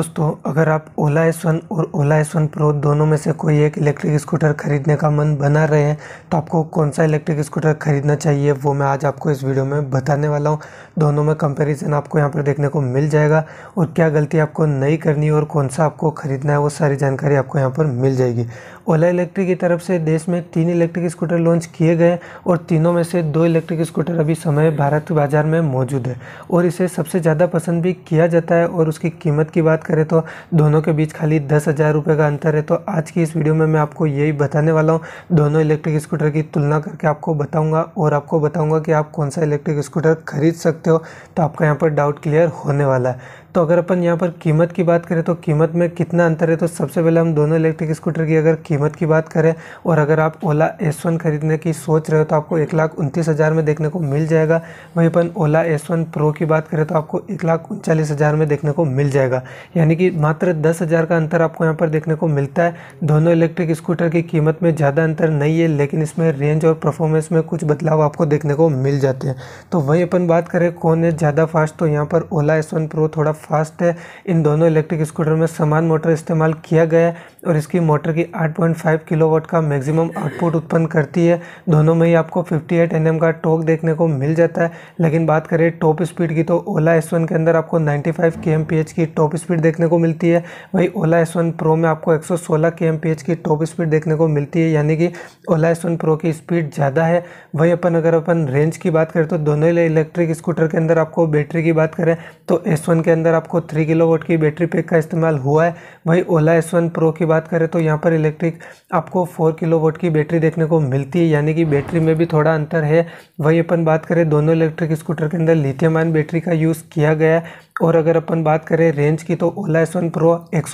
दोस्तों अगर आप ओला एस वन और ओला एस वन प्रो दोनों में से कोई एक इलेक्ट्रिक स्कूटर खरीदने का मन बना रहे हैं तो आपको कौन सा इलेक्ट्रिक स्कूटर खरीदना चाहिए वो मैं आज आपको इस वीडियो में बताने वाला हूँ दोनों में कंपैरिजन आपको यहाँ पर देखने को मिल जाएगा और क्या गलती आपको नहीं करनी है और कौन सा आपको खरीदना है वो सारी जानकारी आपको यहाँ पर मिल जाएगी ओला इलेक्ट्रिक की तरफ से देश में तीन इलेक्ट्रिक स्कूटर लॉन्च किए गए और तीनों में से दो इलेक्ट्रिक स्कूटर अभी समय भारत बाज़ार में मौजूद है और इसे सबसे ज़्यादा पसंद भी किया जाता है और उसकी कीमत की बात करें तो दोनों के बीच खाली दस हज़ार रुपये का अंतर है तो आज की इस वीडियो में मैं आपको यही बताने वाला हूँ दोनों इलेक्ट्रिक स्कूटर की तुलना करके आपको बताऊँगा और आपको बताऊँगा कि आप कौन सा इलेक्ट्रिक स्कूटर खरीद सकते हो तो आपका यहाँ पर डाउट क्लियर होने वाला है तो अगर अपन यहाँ पर कीमत की बात करें तो कीमत में कितना अंतर है तो सबसे पहले हम दोनों इलेक्ट्रिक स्कूटर की अगर कीमत की बात करें और अगर आप ओला एस वन खरीदने की सोच रहे हो तो आपको एक लाख उनतीस हज़ार में देखने को मिल जाएगा वहीं अपन ओला एस वन प्रो की बात करें तो आपको एक लाख उनचालीस हज़ार में देखने को मिल जाएगा यानी कि मात्र दस हज़ार का अंतर आपको यहाँ पर देखने को मिलता है दोनों इलेक्ट्रिक स्कूटर की कीमत में ज़्यादा अंतर नहीं है लेकिन इसमें रेंज और परफॉर्मेंस में कुछ बदलाव आपको देखने को मिल जाते हैं तो वहीं अपन बात करें कौन है ज़्यादा फास्ट तो यहाँ पर ओला एस वन प्रो थोड़ा फास्ट है इन दोनों इलेक्ट्रिक स्कूटर में समान मोटर इस्तेमाल किया गया है और इसकी मोटर की 8.5 किलोवाट का मैक्सिमम आउटपुट उत्पन्न करती है दोनों में ही आपको 58 एनएम का टॉक देखने को मिल जाता है लेकिन बात करें टॉप स्पीड की तो ओला एस के अंदर आपको 95 के की टॉप स्पीड देखने को मिलती है वही ओला एस प्रो में आपको 116 के की टॉप स्पीड देखने को मिलती है यानी कि ओला एस प्रो की स्पीड ज़्यादा है वही अपन अगर अपन रेंज की बात करें तो दोनों इलेक्ट्रिक स्कूटर के अंदर आपको बैटरी की बात करें तो एस के अंदर अंदर आपको थ्री किलो की बैटरी पैक का इस्तेमाल हुआ है वहीं ओला एस वन प्रो की बात करें तो यहाँ पर इलेक्ट्रिक आपको फोर किलो की बैटरी देखने को मिलती है यानी कि बैटरी में भी थोड़ा अंतर है वहीं अपन बात करें दोनों इलेक्ट्रिक स्कूटर के अंदर लिथियम आयन बैटरी का यूज़ किया गया है और अगर अपन बात करें रेंज की तो ओला एस वन प्रो एक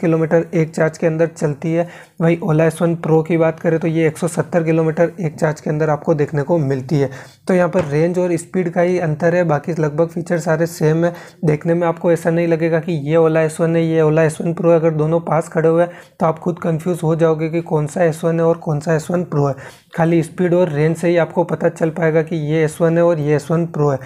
किलोमीटर एक चार्ज के अंदर चलती है वहीं ओला एस वन प्रो की बात करें तो ये 170 किलोमीटर एक चार्ज के अंदर आपको देखने को मिलती है तो यहाँ पर रेंज और स्पीड का ही अंतर है बाकी लगभग फीचर सारे सेम है देखने में आपको आपको ऐसा नहीं लगेगा कि ये ओला एस वन है ये ओला एस वन प्रो है अगर दोनों पास खड़े हुए हैं तो आप खुद कंफ्यूज हो जाओगे कि कौन सा एस वन है और कौन सा एस वन प्रो है खाली स्पीड और रेंज से ही आपको पता चल पाएगा कि ये एस वन है और ये एस वन प्रो है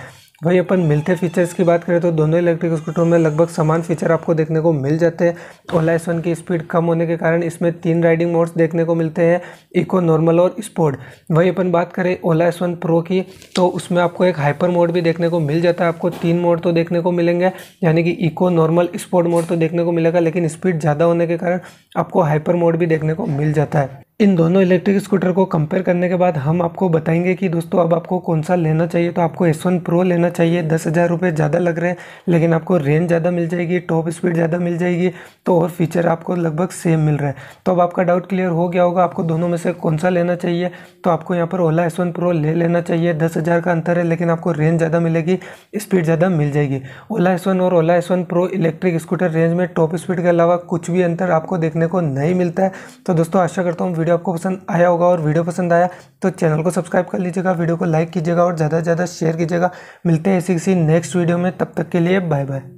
वही अपन मिलते फीचर्स की बात करें तो दोनों इलेक्ट्रिक स्कूटरों में लगभग समान फीचर आपको देखने को मिल जाते हैं ओला एस वन की स्पीड कम होने के कारण इसमें तीन राइडिंग मोड्स देखने को मिलते हैं इको नॉर्मल और स्पोर्ट वही अपन बात करें ओला एस वन प्रो की तो उसमें आपको एक हाइपर मोड भी देखने को मिल जाता है आपको तीन मोड तो देखने को मिलेंगे यानी कि इको नॉर्मल स्पोर्ट मोड तो देखने को मिलेगा लेकिन स्पीड ज़्यादा होने के कारण आपको हाइपर मोड भी देखने को मिल जाता है इन दोनों इलेक्ट्रिक स्कूटर को कंपेयर करने के बाद हम आपको बताएंगे कि दोस्तों अब आपको कौन सा लेना चाहिए तो आपको एस वन प्रो लेना चाहिए दस हज़ार रुपये ज़्यादा लग रहे हैं लेकिन आपको रेंज ज़्यादा मिल जाएगी टॉप स्पीड ज़्यादा मिल जाएगी तो और फीचर आपको लगभग सेम मिल रहा है तो अब आपका डाउट क्लियर हो गया होगा आपको दोनों में से कौन सा लेना चाहिए तो आपको यहाँ पर ओला एस वन प्रो ले लेना चाहिए दस हज़ार का अंतर है लेकिन आपको रेंज ज़्यादा मिलेगी स्पीड ज़्यादा मिल जाएगी ओला एस वन और Ola S one pro electric scooter range में टॉप स्पीड के अलावा कुछ भी अंतर आपको देखने को नहीं मिलता है तो दोस्तों आशा करता हूँ वीडियो आपको पसंद आया होगा और वीडियो पसंद आया तो चैनल को सब्सक्राइब कर लीजिएगा वीडियो को लाइक कीजिएगा और ज़्यादा से ज़्यादा शेयर कीजिएगा मिलते हैं ऐसी किसी नेक्स्ट वीडियो में तब तक के लिए बाय बाय